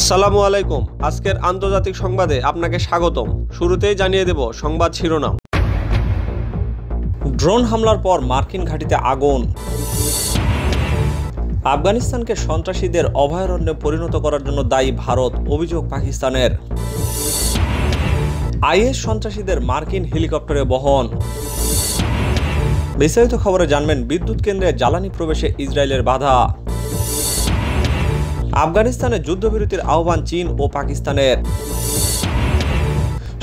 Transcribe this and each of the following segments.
আসসালামু আলাইকুম আজকের আন্তর্জাতিক সংবাদে আপনাকে স্বাগতম শুরুতেই জানিয়ে দেব সংবাদ শিরোনাম ড্রোন হামলার পর মার্কিন ঘাঁটিতে আগুন আফগানিস্তানকে সন্ত্রাসীদের অভয়ারণ্যে পরিণত করার জন্য দায়ী ভারত অভিযোগ পাকিস্তানের আইএস সন্ত্রাসীদের মার্কিন হেলিকপ্টারে বহন বিস্তারিত খবরে জানবেন বিদ্যুৎ কেন্দ্রে জ্বালানি প্রবেশে ইসরায়েলের বাধা আফগানিস্তানে যুদ্ধবিরতির আহ্বান চীন ও পাকিস্তানের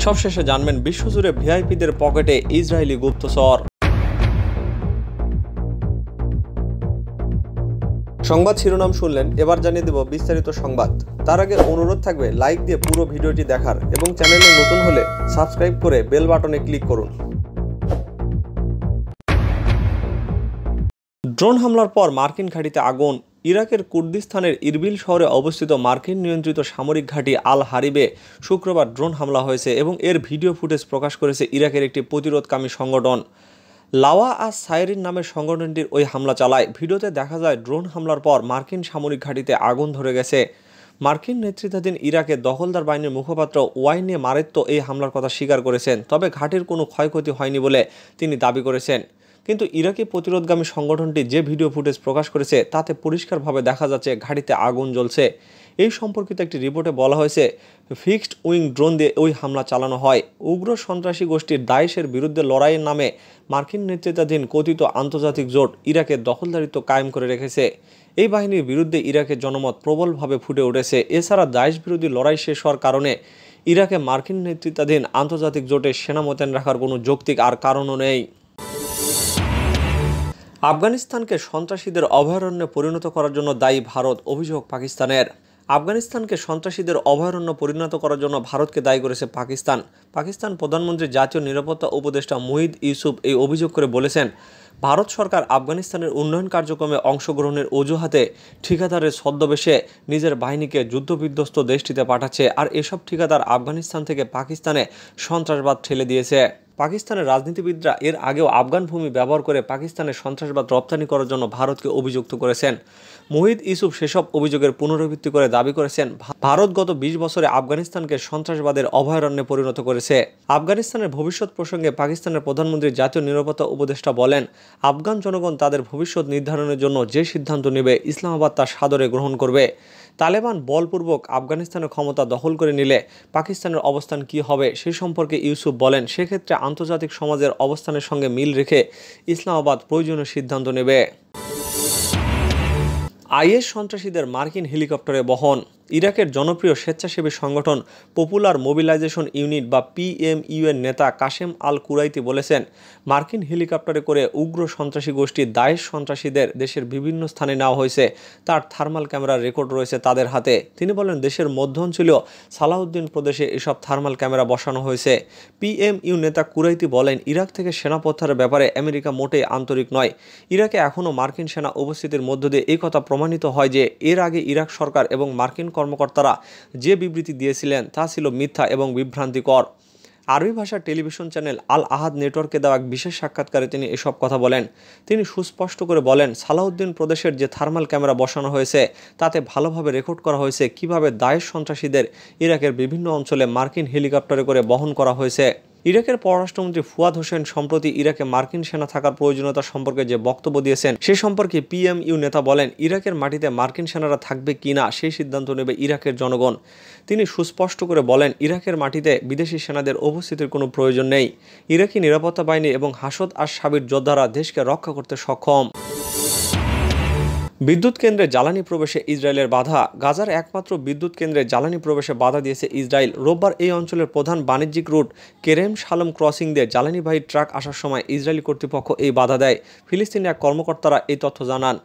সবশেষে জানবেন বিশ্বজুড়ে ভিআইপিদের পকেটে ইসরায়েলি গুপ্তচর সংবাদ শিরোনাম শুনলেন এবার জানিয়ে দেব বিস্তারিত সংবাদ তার আগে অনুরোধ থাকবে লাইক দিয়ে পুরো ভিডিওটি দেখার এবং চ্যানেলে নতুন হলে সাবস্ক্রাইব করে বেল বাটনে ক্লিক করুন ড্রোন হামলার পর মার্কিন ঘাঁটিতে আগুন ইরাকের কুর্দিস্তানের ইরবিল শহরে অবস্থিত মার্কিন নিয়ন্ত্রিত সামরিক ঘাঁটি আল হারিবে শুক্রবার ড্রোন হামলা হয়েছে এবং এর ভিডিও ফুটেজ প্রকাশ করেছে ইরাকের একটি প্রতিরোধকামী সংগঠন লাওয়া আর সাইরিন নামের সংগঠনটির ওই হামলা চালায় ভিডিওতে দেখা যায় ড্রোন হামলার পর মার্কিন সামরিক ঘাঁটিতে আগুন ধরে গেছে মার্কিন নেতৃত্বাধীন ইরাকে দখলদার বাহিনীর মুখপাত্র ওয়াইনে মারেত্ব এই হামলার কথা স্বীকার করেছেন তবে ঘাটির কোনো ক্ষয়ক্ষতি হয়নি বলে তিনি দাবি করেছেন কিন্তু ইরাকি প্রতিরোধগামী সংগঠনটি যে ভিডিও ফুটেজ প্রকাশ করেছে তাতে পরিষ্কারভাবে দেখা যাচ্ছে ঘাড়িতে আগুন জ্বলছে এই সম্পর্কিত একটি রিপোর্টে বলা হয়েছে ফিক্সড উইং ড্রোন দিয়ে ওই হামলা চালানো হয় উগ্র সন্ত্রাসী গোষ্ঠীর দায়েশের বিরুদ্ধে লড়াইয়ের নামে মার্কিন নেতৃত্বাধীন কথিত আন্তর্জাতিক জোট ইরাকে দখলদারিত্ব কায়েম করে রেখেছে এই বাহিনীর বিরুদ্ধে ইরাকের জনমত প্রবলভাবে ফুটে উঠেছে এছাড়া দায়েশ বিরোধী লড়াই শেষ হওয়ার কারণে ইরাকে মার্কিন নেতৃত্বাধীন আন্তর্জাতিক জোটে সেনা মোতায়েন রাখার কোনো যৌক্তিক আর কারণও নেই আফগানিস্তানকে সন্ত্রাসীদের অভয়ারণ্যে পরিণত করার জন্য দায়ী ভারত অভিযোগ পাকিস্তানের আফগানিস্তানকে সন্ত্রাসীদের অভয়ারণ্য পরিণত করার জন্য ভারতকে দায়ী করেছে পাকিস্তান পাকিস্তান প্রধানমন্ত্রী জাতীয় নিরাপত্তা উপদেষ্টা মুহিদ ইউসুফ এই অভিযোগ করে বলেছেন ভারত সরকার আফগানিস্তানের উন্নয়ন কার্যক্রমে অংশগ্রহণের অজুহাতে ঠিকাদারের ছদ্মবেশে নিজের বাহিনীকে যুদ্ধবিধ্বস্ত দেশটিতে পাঠাচ্ছে আর এসব ঠিকাদার আফগানিস্তান থেকে পাকিস্তানে সন্ত্রাসবাদ ঠেলে দিয়েছে পাকিস্তানের রাজনীতিবিদরা এর আগেও আফগান ভূমি ব্যবহার করে পাকিস্তানের সন্ত্রাসবাদ রপ্তানি করার জন্য ভারতকে অভিযুক্ত করেছেন মোহিত ইসুফ সেসব অভিযোগের পুনরাবৃত্তি করে দাবি করেছেন ভারত গত ২০ বছরে আফগানিস্তানকে সন্ত্রাসবাদের অভয়ারণ্যে পরিণত করেছে আফগানিস্তানের ভবিষ্যৎ প্রসঙ্গে পাকিস্তানের প্রধানমন্ত্রী জাতীয় নিরাপত্তা উপদেষ্টা বলেন আফগান জনগণ তাদের ভবিষ্যৎ নির্ধারণের জন্য যে সিদ্ধান্ত নেবে ইসলামাবাদ তা সাদরে গ্রহণ করবে তালেবান বলপূর্বক আফগানিস্তানের ক্ষমতা দখল করে নিলে পাকিস্তানের অবস্থান কি হবে সে সম্পর্কে ইউসুফ বলেন সেক্ষেত্রে আন্তর্জাতিক সমাজের অবস্থানের সঙ্গে মিল রেখে ইসলামাবাদ প্রয়োজনীয় সিদ্ধান্ত নেবে আইএস সন্ত্রাসীদের মার্কিন হেলিকপ্টারে বহন ইরাকের জনপ্রিয় স্বেচ্ছাসেবী সংগঠন পপুলার মোবিলাইজেশন ইউনিট বা পিএমইউ এর নেতা কাশেম আল কুরাইতি বলেছেন মার্কিন হেলিকপ্টারে করে উগ্র সন্ত্রাসী গোষ্ঠী দায়েশ সন্ত্রাসীদের দেশের বিভিন্ন স্থানে নেওয়া হয়েছে তার থার্মাল ক্যামেরার রেকর্ড রয়েছে তাদের হাতে তিনি বলেন দেশের মধ্য অঞ্চলীয় সালাউদ্দিন প্রদেশে এসব থার্মাল ক্যামেরা বসানো হয়েছে পিএমইউ নেতা কুরাইতি বলেন ইরাক থেকে সেনা প্রত্যাহারের ব্যাপারে আমেরিকা মোটেই আন্তরিক নয় ইরাকে এখনও মার্কিন সেনা উপস্থিতির মধ্য দিয়ে এই কথা প্রমাণিত হয় যে এর আগে ইরাক সরকার এবং মার্কিন কর্মকর্তারা যে বিবৃতি দিয়েছিলেন তা ছিল মিথ্যা এবং বিভ্রান্তিকর আরবি ভাষার টেলিভিশন চ্যানেল আল আহাদ নেটওয়ার্কে দেওয়া এক বিশেষ সাক্ষাৎকারে তিনি এসব কথা বলেন তিনি সুস্পষ্ট করে বলেন সালাউদ্দিন প্রদেশের যে থার্মাল ক্যামেরা বসানো হয়েছে তাতে ভালোভাবে রেকর্ড করা হয়েছে কিভাবে দায়েশ সন্ত্রাসীদের ইরাকের বিভিন্ন অঞ্চলে মার্কিন হেলিকপ্টারে করে বহন করা হয়েছে ইরাকের পররাষ্ট্রমন্ত্রী ফুয়াদ হোসেন সম্প্রতি ইরাকে মার্কিন সেনা থাকার প্রয়োজনীয়তা সম্পর্কে যে বক্তব্য দিয়েছেন সে সম্পর্কে পিএমইউ নেতা বলেন ইরাকের মাটিতে মার্কিন সেনারা থাকবে কি না সেই সিদ্ধান্ত নেবে ইরাকের জনগণ তিনি সুস্পষ্ট করে বলেন ইরাকের মাটিতে বিদেশি সেনাদের উপস্থিতির কোনো প্রয়োজন নেই ইরাকি নিরাপত্তা বাহিনী এবং হাসদ আর সাবির যোদ্ধারা দেশকে রক্ষা করতে সক্ষম বিদ্যুৎ কেন্দ্রে জ্বালানি প্রবেশে ইসরায়েলের বাধা গাজার একমাত্র বিদ্যুৎ কেন্দ্রে জ্বালানি প্রবেশে বাধা দিয়েছে ইসরায়েল রোববার এই অঞ্চলের প্রধান বাণিজ্যিক রুট কেরেম শালম ক্রসিং দিয়ে জ্বালানিবাহী ট্রাক আসার সময় ইসরায়েলি কর্তৃপক্ষ এই বাধা দেয় ফিলিস্তিনি এক কর্মকর্তারা এই তথ্য জানান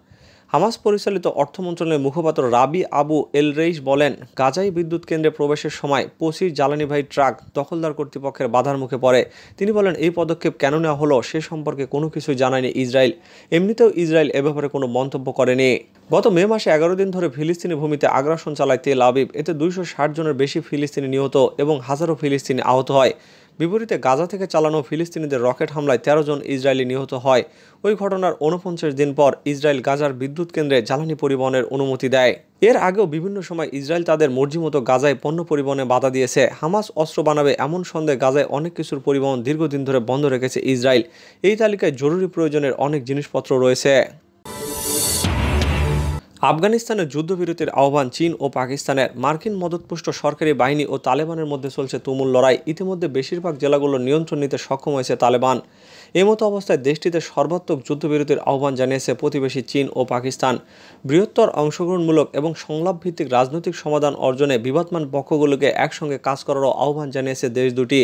হামাস পরিচালিত অর্থ মন্ত্রণালয়ের মুখপাত্র রাবি আবু রেইস বলেন গাজাই বিদ্যুৎ কেন্দ্রে প্রবেশের সময় পঁচিশ জ্বালানিবাহী ট্রাক দখলদার কর্তৃপক্ষের বাধার মুখে পড়ে তিনি বলেন এই পদক্ষেপ কেন নেওয়া হলো সে সম্পর্কে কোনো কিছুই জানায়নি ইসরায়েল এমনিতেও ইসরায়েল এ ব্যাপারে কোনো মন্তব্য করেনি গত মে মাসে এগারো দিন ধরে ফিলিস্তিনি ভূমিতে আগ্রাসন চালায় তেল আবিব এতে দুইশো জনের বেশি ফিলিস্তিনি নিহত এবং হাজারো ফিলিস্তিনি আহত হয় বিপরীতে গাজা থেকে চালানো ফিলিস্তিনিদের রকেট হামলায় তেরো জন ইসরায়েলি নিহত হয় ওই ঘটনার উনপঞ্চাশ দিন পর ইসরায়েল গাজার বিদ্যুৎ কেন্দ্রে জ্বালানি পরিবহনের অনুমতি দেয় এর আগেও বিভিন্ন সময় ইসরায়েল তাদের মর্জি মতো গাজায় পণ্য পরিবহনে বাধা দিয়েছে হামাস অস্ত্র বানাবে এমন সন্দেহে গাজায় অনেক কিছুর পরিবহন দীর্ঘদিন ধরে বন্ধ রেখেছে ইসরায়েল এই তালিকায় জরুরি প্রয়োজনের অনেক জিনিসপত্র রয়েছে আফগানিস্তানের যুদ্ধবিরতির আহ্বান চীন ও পাকিস্তানের মার্কিন মদতপুষ্ট সরকারি বাহিনী ও তালেবানের মধ্যে চলছে তুমুল লড়াই ইতিমধ্যে বেশিরভাগ জেলাগুলো নিয়ন্ত্রণ নিতে সক্ষম হয়েছে তালেবান মতো অবস্থায় দেশটিতে সর্বাত্মক যুদ্ধবিরতির আহ্বান জানিয়েছে প্রতিবেশী চীন ও পাকিস্তান বৃহত্তর অংশগ্রহণমূলক এবং সংলাপভিত্তিক রাজনৈতিক সমাধান অর্জনে বিবাদমান পক্ষগুলোকে একসঙ্গে কাজ করারও আহ্বান জানিয়েছে দেশ দুটি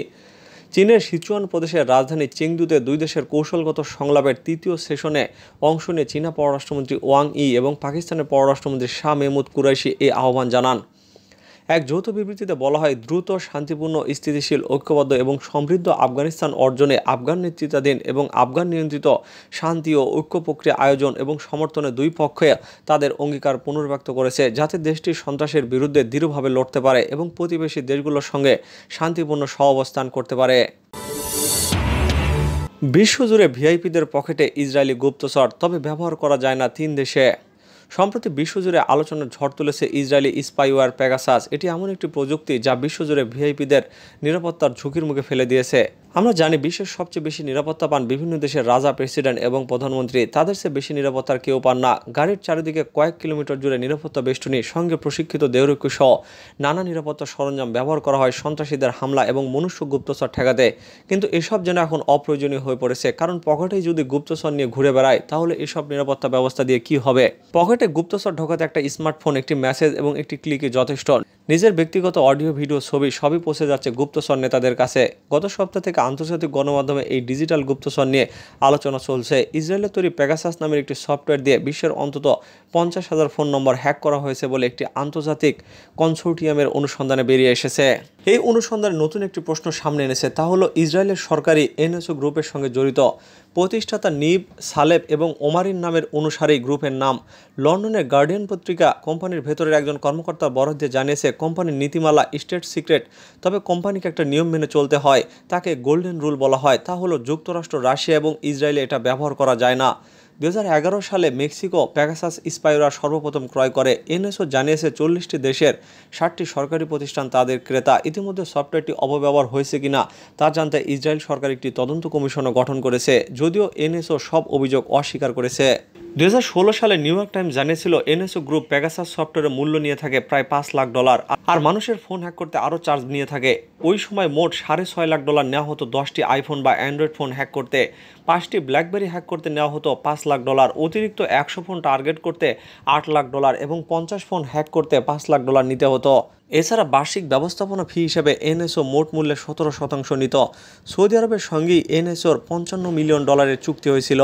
চীনের সিচুয়ান প্রদেশের রাজধানী চেংদুতে দুই দেশের কৌশলগত সংলাপের তৃতীয় সেশনে অংশ নিয়ে চীনা পররাষ্ট্রমন্ত্রী ওয়াং ই এবং পাকিস্তানের পররাষ্ট্রমন্ত্রী শাহ মেহমুদ কুরাইশি এই আহ্বান জানান এক যৌথ বিবৃতিতে বলা হয় দ্রুত শান্তিপূর্ণ স্থিতিশীল ঐক্যবদ্ধ এবং সমৃদ্ধ আফগানিস্তান অর্জনে আফগান নেতৃত্বাধীন এবং আফগান নিয়ন্ত্রিত শান্তি ও ঐক্য প্রক্রিয়া আয়োজন এবং সমর্থনে দুই পক্ষে তাদের অঙ্গীকার পুনর্ব্যক্ত করেছে যাতে দেশটি সন্ত্রাসের বিরুদ্ধে দৃঢ়ভাবে লড়তে পারে এবং প্রতিবেশী দেশগুলোর সঙ্গে শান্তিপূর্ণ সহাবস্থান করতে পারে বিশ্বজুড়ে ভিআইপিদের পকেটে ইসরায়েলি গুপ্তচর তবে ব্যবহার করা যায় না তিন দেশে সম্প্রতি বিশ্বজুড়ে আলোচনার ঝড় তুলেছে ইসরায়েলি স্পাইওয়ার প্যাগাসাস এটি এমন একটি প্রযুক্তি যা বিশ্বজুড়ে ভিআইপিদের নিরাপত্তার ঝুঁকির মুখে ফেলে দিয়েছে আমরা জানি বিশ্বের সবচেয়ে বেশি নিরাপত্তা পান বিভিন্ন দেশের রাজা প্রেসিডেন্ট এবং প্রধানমন্ত্রী তাদের চেয়ে বেশি নিরাপত্তার কেউ পান না গাড়ির চারিদিকে কয়েক কিলোমিটার জুড়ে নিরাপত্তা বেষ্টনী সঙ্গে প্রশিক্ষিত দেহরক্ষী সহ নানা নিরাপত্তা সরঞ্জাম ব্যবহার করা হয় সন্ত্রাসীদের হামলা এবং মনুষ্য গুপ্তচর ঠেকাতে কিন্তু এসব যেন এখন অপ্রয়োজনীয় হয়ে পড়েছে কারণ পকেটেই যদি গুপ্তচর নিয়ে ঘুরে বেড়ায় তাহলে এসব নিরাপত্তা ব্যবস্থা দিয়ে কি হবে পকেটে গুপ্তচর ঢোকাতে একটা স্মার্টফোন একটি মেসেজ এবং একটি ক্লিকে যথেষ্ট নিজের ব্যক্তিগত অডিও ভিডিও ছবি সবই পৌঁছে যাচ্ছে গুপ্তচর নেতাদের কাছে গত সপ্তাহ থেকে আন্তর্জাতিক গণমাধ্যমে এই ডিজিটাল গুপ্তচর নিয়ে আলোচনা চলছে ইসরায়েলের তৈরি পেগাসাস নামের একটি সফটওয়্যার দিয়ে বিশ্বের অন্তত পঞ্চাশ হাজার ফোন নম্বর হ্যাক করা হয়েছে বলে একটি আন্তর্জাতিক কনসোর্টিয়ামের অনুসন্ধানে বেরিয়ে এসেছে এই অনুসন্ধানে নতুন একটি প্রশ্ন সামনে এনেছে তা হলো ইসরায়েলের সরকারি এনএসও গ্রুপের সঙ্গে জড়িত প্রতিষ্ঠাতা নিব সালেব এবং ওমারিন নামের অনুসারে গ্রুপের নাম লন্ডনের গার্ডিয়ান পত্রিকা কোম্পানির ভেতরের একজন কর্মকর্তা বরাদ দিয়ে জানিয়েছে কোম্পানির নীতিমালা স্টেট সিক্রেট তবে কোম্পানিকে একটা নিয়ম মেনে চলতে হয় তাকে গোল্ডেন রুল বলা হয় তা হলো যুক্তরাষ্ট্র রাশিয়া এবং ইসরায়েলে এটা ব্যবহার করা যায় না দু সালে মেক্সিকো প্যাগাসাস স্পাইরা সর্বপ্রথম ক্রয় করে এনএসও জানিয়েছে চল্লিশটি দেশের ষাটটি সরকারি প্রতিষ্ঠান তাদের ক্রেতা ইতিমধ্যে সফটওয়্যারটি অপব্যবহার হয়েছে কিনা তা জানতে ইসরায়েল সরকার একটি তদন্ত কমিশনও গঠন করেছে যদিও এনএসও সব অভিযোগ অস্বীকার করেছে দু সালে নিউ ইয়র্ক টাইমস জানিয়েছিল এনএসও গ্রুপ প্যাগাসাস সফটওয়্যারের মূল্য নিয়ে থাকে প্রায় পাঁচ লাখ ডলার আর মানুষের ফোন হ্যাক করতে আরও চার্জ নিয়ে থাকে ওই সময় মোট সাড়ে ছয় লাখ ডলার নেওয়া হতো দশটি আইফোন বা অ্যান্ড্রয়েড ফোন হ্যাক করতে পাঁচটি ব্ল্যাকবেরি হ্যাক করতে নেওয়া হতো পাঁচ লাখ ডলার অতিরিক্ত একশো ফোন টার্গেট করতে আট লাখ ডলার এবং পঞ্চাশ ফোন হ্যাক করতে পাঁচ লাখ ডলার নিতে হতো এছাড়া বার্ষিক ব্যবস্থাপনা ফি হিসেবে এনএসও মোট মূল্যের সতেরো শতাংশ নিত সৌদি আরবের সঙ্গেই এনএসওর পঞ্চান্ন মিলিয়ন ডলারের চুক্তি হয়েছিল